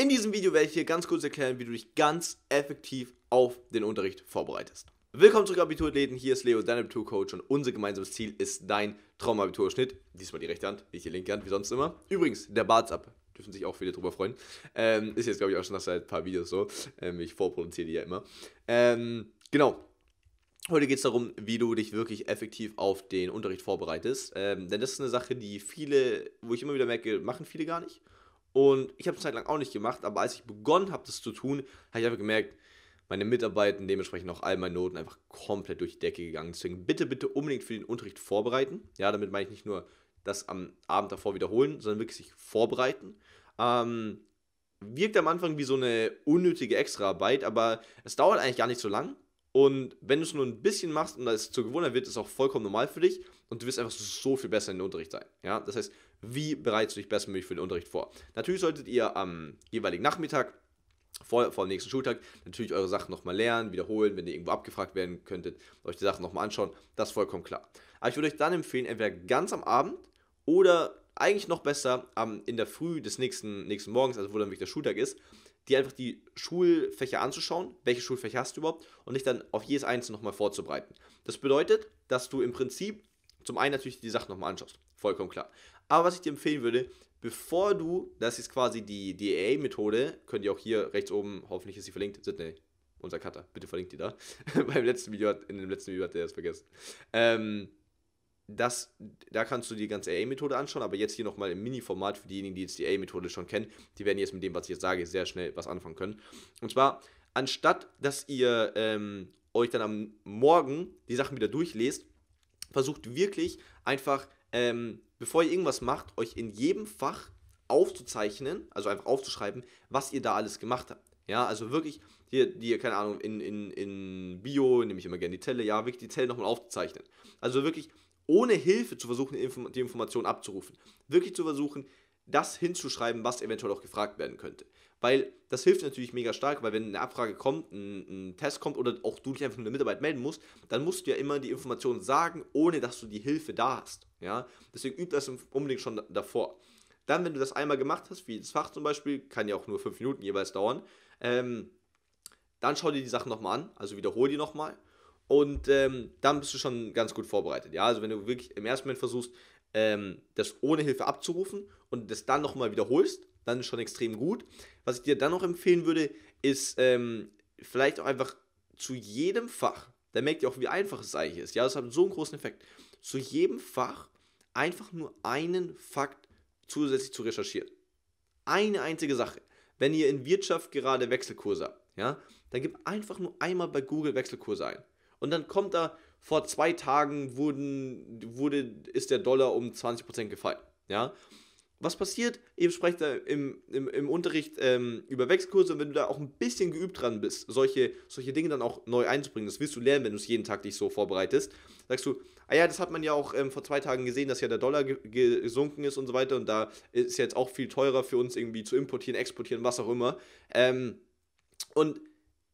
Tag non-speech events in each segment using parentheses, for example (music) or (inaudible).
In diesem Video werde ich dir ganz kurz erklären, wie du dich ganz effektiv auf den Unterricht vorbereitest. Willkommen zurück Abiturathleten, hier ist Leo, dein Abiturcoach und unser gemeinsames Ziel ist dein Traumabiturschnitt. Diesmal die rechte Hand, nicht die linke Hand, wie sonst immer. Übrigens, der Bart's ab, dürfen sich auch viele drüber freuen. Ähm, ist jetzt glaube ich auch schon nach seit ein paar Videos so, ähm, ich vorproduziere die ja immer. Ähm, genau, Heute geht es darum, wie du dich wirklich effektiv auf den Unterricht vorbereitest. Ähm, denn das ist eine Sache, die viele, wo ich immer wieder merke, machen viele gar nicht. Und ich habe es Zeit lang auch nicht gemacht, aber als ich begonnen habe, das zu tun, habe ich einfach gemerkt, meine Mitarbeiten, dementsprechend auch all meine Noten einfach komplett durch die Decke gegangen. Deswegen bitte, bitte unbedingt für den Unterricht vorbereiten. Ja, damit meine ich nicht nur das am Abend davor wiederholen, sondern wirklich sich vorbereiten. Ähm, wirkt am Anfang wie so eine unnötige Extraarbeit, aber es dauert eigentlich gar nicht so lang. Und wenn du es nur ein bisschen machst und es zur Gewohnheit wird, ist es auch vollkommen normal für dich und du wirst einfach so viel besser in den Unterricht sein. Ja? Das heißt, wie bereitest du dich bestmöglich für den Unterricht vor? Natürlich solltet ihr am jeweiligen Nachmittag vor, vor dem nächsten Schultag natürlich eure Sachen nochmal lernen, wiederholen, wenn ihr irgendwo abgefragt werden könntet, euch die Sachen nochmal anschauen, das ist vollkommen klar. Aber ich würde euch dann empfehlen, entweder ganz am Abend oder eigentlich noch besser um, in der Früh des nächsten, nächsten Morgens, also wo dann wirklich der Schultag ist, dir einfach die Schulfächer anzuschauen, welche Schulfächer hast du überhaupt und dich dann auf jedes einzelne nochmal vorzubereiten. Das bedeutet, dass du im Prinzip zum einen natürlich die Sachen nochmal anschaust, vollkommen klar. Aber was ich dir empfehlen würde, bevor du, das ist quasi die DAA-Methode, könnt ihr auch hier rechts oben, hoffentlich ist sie verlinkt, Sydney, unser Cutter, bitte verlinkt die da. (laughs) Beim letzten Video, hat, in dem letzten Video hat er das vergessen. Ähm, das, da kannst du die ganze AA-Methode anschauen, aber jetzt hier nochmal im Mini-Format für diejenigen, die jetzt die AA-Methode schon kennen, die werden jetzt mit dem, was ich jetzt sage, sehr schnell was anfangen können. Und zwar, anstatt dass ihr ähm, euch dann am Morgen die Sachen wieder durchlest, versucht wirklich einfach, ähm, bevor ihr irgendwas macht, euch in jedem Fach aufzuzeichnen, also einfach aufzuschreiben, was ihr da alles gemacht habt. Ja, also wirklich, hier, die, keine Ahnung, in, in, in Bio nehme ich immer gerne die Zelle, ja, wirklich die Zelle nochmal aufzuzeichnen. Also wirklich ohne Hilfe zu versuchen, die Information abzurufen. Wirklich zu versuchen, das hinzuschreiben, was eventuell auch gefragt werden könnte. Weil das hilft natürlich mega stark, weil wenn eine Abfrage kommt, ein, ein Test kommt oder auch du dich einfach mit der Mitarbeit melden musst, dann musst du ja immer die Informationen sagen, ohne dass du die Hilfe da hast. Ja? Deswegen übt das unbedingt schon davor. Dann, wenn du das einmal gemacht hast, wie das Fach zum Beispiel, kann ja auch nur fünf Minuten jeweils dauern, ähm, dann schau dir die Sachen nochmal an, also wiederhol die nochmal und ähm, dann bist du schon ganz gut vorbereitet. Ja, also wenn du wirklich im ersten Moment versuchst, ähm, das ohne Hilfe abzurufen und das dann nochmal wiederholst, dann ist schon extrem gut. Was ich dir dann noch empfehlen würde, ist ähm, vielleicht auch einfach zu jedem Fach, da merkt ihr auch, wie einfach es eigentlich ist. Ja, das hat so einen großen Effekt. Zu jedem Fach einfach nur einen Fakt zusätzlich zu recherchieren. Eine einzige Sache. Wenn ihr in Wirtschaft gerade Wechselkurse habt, ja, dann gebt einfach nur einmal bei Google Wechselkurse ein. Und dann kommt da vor zwei Tagen wurden, wurde, ist der Dollar um 20% gefallen. Ja? Was passiert? Eben sprecht im, im, im Unterricht ähm, über Wechselkurse und wenn du da auch ein bisschen geübt dran bist, solche, solche Dinge dann auch neu einzubringen, das wirst du lernen, wenn du es jeden Tag dich so vorbereitest, sagst du, ah ja, das hat man ja auch ähm, vor zwei Tagen gesehen, dass ja der Dollar gesunken ist und so weiter und da ist jetzt auch viel teurer für uns irgendwie zu importieren, exportieren, was auch immer. Ähm, und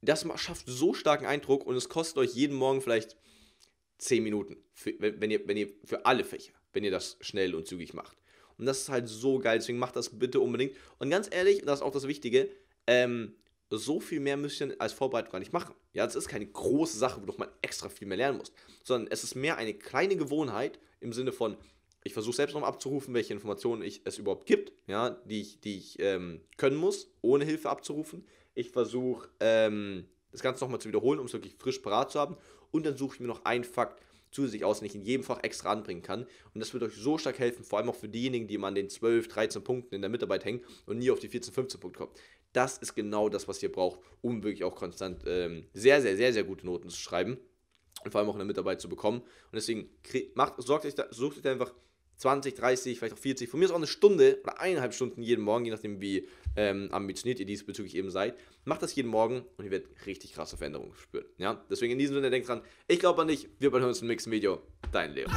das schafft so starken Eindruck und es kostet euch jeden Morgen vielleicht 10 Minuten, für, wenn, ihr, wenn ihr für alle Fächer, wenn ihr das schnell und zügig macht. Und das ist halt so geil, deswegen macht das bitte unbedingt. Und ganz ehrlich, das ist auch das Wichtige, ähm, so viel mehr müsst ihr als Vorbereitung gar nicht machen. Ja, das ist keine große Sache, wo man extra viel mehr lernen muss, sondern es ist mehr eine kleine Gewohnheit im Sinne von, ich versuche selbst noch abzurufen, welche Informationen ich, es überhaupt gibt, ja, die ich, die ich ähm, können muss, ohne Hilfe abzurufen. Ich versuche ähm, das Ganze nochmal zu wiederholen, um es wirklich frisch parat zu haben. Und dann suche ich mir noch einen Fakt zusätzlich aus, den ich in jedem Fach extra anbringen kann. Und das wird euch so stark helfen, vor allem auch für diejenigen, die immer an den 12, 13 Punkten in der Mitarbeit hängen und nie auf die 14, 15 Punkte kommen. Das ist genau das, was ihr braucht, um wirklich auch konstant ähm, sehr, sehr, sehr, sehr gute Noten zu schreiben und vor allem auch in der Mitarbeit zu bekommen. Und deswegen macht, sorgt euch da, sucht euch da einfach 20, 30, vielleicht auch 40, von mir ist auch eine Stunde oder eineinhalb Stunden jeden Morgen, je nachdem wie ähm, ambitioniert ihr diesbezüglich eben seid. Macht das jeden Morgen und ihr werdet richtig krasse Veränderungen spüren. Ja? Deswegen in diesem Sinne denkt dran, ich glaube an dich, wir hören uns im nächsten Video. Dein Leo.